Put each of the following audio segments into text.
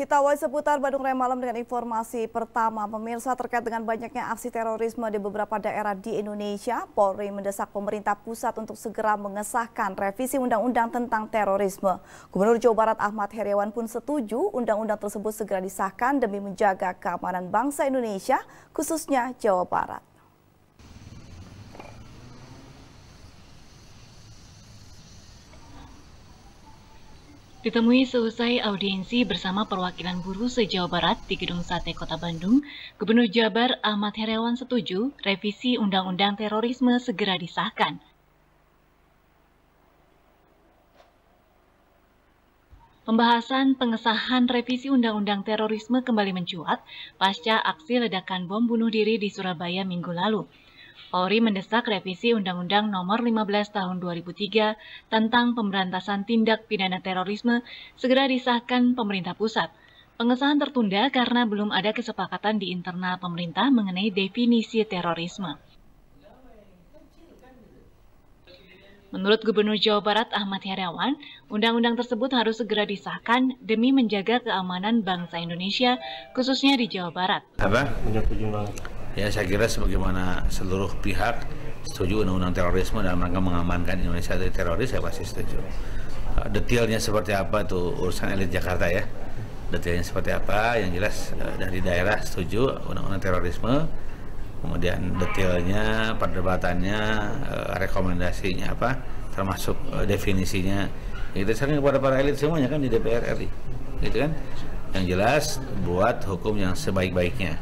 Kita awal seputar Bandung Raya Malam dengan informasi pertama. Pemirsa terkait dengan banyaknya aksi terorisme di beberapa daerah di Indonesia, Polri mendesak pemerintah pusat untuk segera mengesahkan revisi undang-undang tentang terorisme. Gubernur Jawa Barat Ahmad Heriawan pun setuju undang-undang tersebut segera disahkan demi menjaga keamanan bangsa Indonesia, khususnya Jawa Barat. Ditemui selesai audiensi bersama perwakilan buruh se-Jawa Barat di Gedung Sate Kota Bandung, Gubernur Jabar Ahmad Heriawan setuju revisi Undang-Undang Terorisme segera disahkan. Pembahasan pengesahan revisi Undang-Undang Terorisme kembali mencuat pasca aksi ledakan bom bunuh diri di Surabaya minggu lalu. Polri mendesak revisi Undang-Undang Nomor 15 Tahun 2003 tentang pemberantasan tindak pidana terorisme segera disahkan pemerintah pusat. Pengesahan tertunda karena belum ada kesepakatan di internal pemerintah mengenai definisi terorisme. Menurut Gubernur Jawa Barat Ahmad Heriawan, undang-undang tersebut harus segera disahkan demi menjaga keamanan bangsa Indonesia, khususnya di Jawa Barat. Apa? ya saya kira sebagaimana seluruh pihak setuju undang-undang terorisme dalam rangka mengamankan Indonesia dari teroris saya pasti setuju eh, detailnya seperti apa itu urusan elit Jakarta ya detailnya seperti apa yang jelas eh, dari daerah setuju undang-undang terorisme kemudian detailnya perdebatannya eh, rekomendasinya apa termasuk definisinya itu saya kepada para elit semuanya kan di DPR RI gitu kan yang jelas buat hukum yang sebaik-baiknya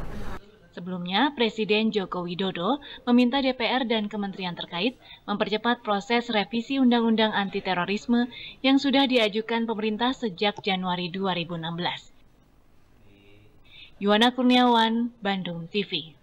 Sebelumnya, Presiden Joko Widodo meminta DPR dan kementerian terkait mempercepat proses revisi Undang-Undang Antiterorisme yang sudah diajukan pemerintah sejak Januari 2016. Yuwana Kurniawan, Bandung TV